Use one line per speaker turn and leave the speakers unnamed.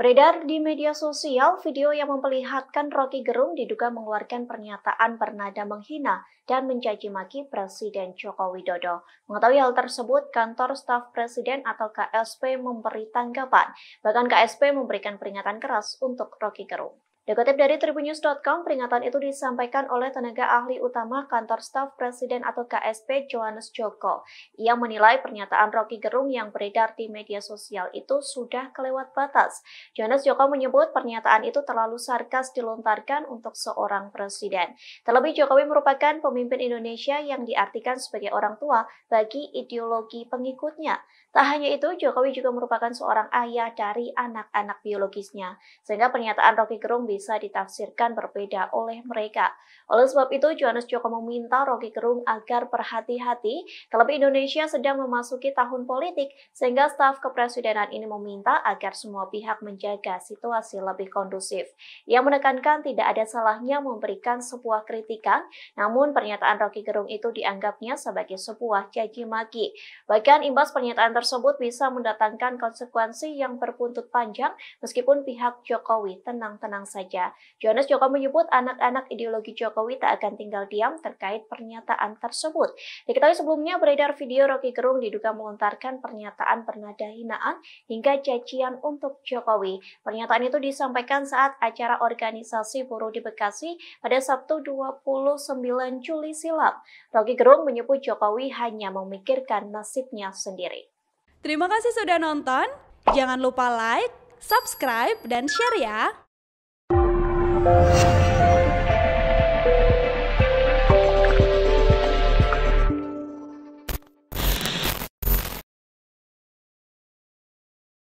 Beredar di media sosial video yang memperlihatkan Rocky Gerung diduga mengeluarkan pernyataan bernada menghina dan mencaci maki Presiden Joko Widodo. Mengetahui hal tersebut, kantor staf Presiden atau KSP memberi tanggapan. Bahkan KSP memberikan peringatan keras untuk Rocky Gerung. Dikutip dari tribunnews.com, peringatan itu disampaikan oleh tenaga ahli utama kantor staf presiden atau KSP Johannes Joko. Ia menilai pernyataan Rocky Gerung yang beredar di media sosial itu sudah kelewat batas. Johannes Joko menyebut pernyataan itu terlalu sarkas dilontarkan untuk seorang presiden. Terlebih Jokowi merupakan pemimpin Indonesia yang diartikan sebagai orang tua bagi ideologi pengikutnya. Tak hanya itu, Jokowi juga merupakan seorang ayah dari anak-anak biologisnya. Sehingga pernyataan Rocky Gerung bisa bisa ditafsirkan berbeda oleh mereka. Oleh sebab itu, Johannes Joko meminta Rocky Gerung agar berhati-hati terlebih Indonesia sedang memasuki tahun politik sehingga staf kepresidenan ini meminta agar semua pihak menjaga situasi lebih kondusif. Ia menekankan tidak ada salahnya memberikan sebuah kritikan, namun pernyataan Rocky Gerung itu dianggapnya sebagai sebuah caci maki. Bahkan imbas pernyataan tersebut bisa mendatangkan konsekuensi yang berbuntut panjang meskipun pihak Jokowi tenang-tenang saja saja. Jonas Joko menyebut anak-anak ideologi Jokowi tak akan tinggal diam terkait pernyataan tersebut. Diketahui sebelumnya beredar video Rocky Gerung diduga melontarkan pernyataan bernada hinaan hingga cacian untuk Jokowi. Pernyataan itu disampaikan saat acara organisasi buruh di Bekasi pada Sabtu 29 Juli silam. Rocky Gerung menyebut Jokowi hanya memikirkan nasibnya sendiri.
Terima kasih sudah nonton. Jangan lupa like, subscribe, dan share ya. more.